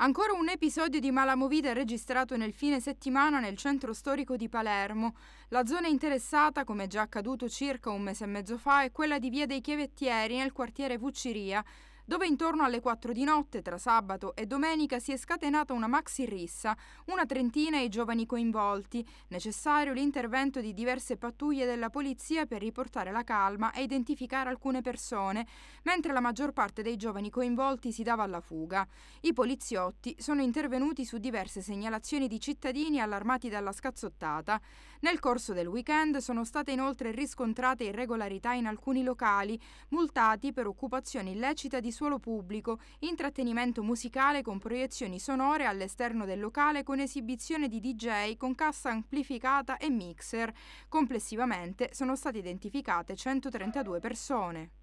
Ancora un episodio di malamovita registrato nel fine settimana nel centro storico di Palermo. La zona interessata, come già accaduto circa un mese e mezzo fa, è quella di Via dei Chiavettieri nel quartiere Vucciria dove intorno alle 4 di notte tra sabato e domenica si è scatenata una maxi rissa, una trentina i giovani coinvolti, necessario l'intervento di diverse pattuglie della polizia per riportare la calma e identificare alcune persone, mentre la maggior parte dei giovani coinvolti si dava alla fuga. I poliziotti sono intervenuti su diverse segnalazioni di cittadini allarmati dalla scazzottata. Nel corso del weekend sono state inoltre riscontrate irregolarità in alcuni locali, multati per occupazione illecita di suolo pubblico, intrattenimento musicale con proiezioni sonore all'esterno del locale con esibizione di DJ con cassa amplificata e mixer. Complessivamente sono state identificate 132 persone.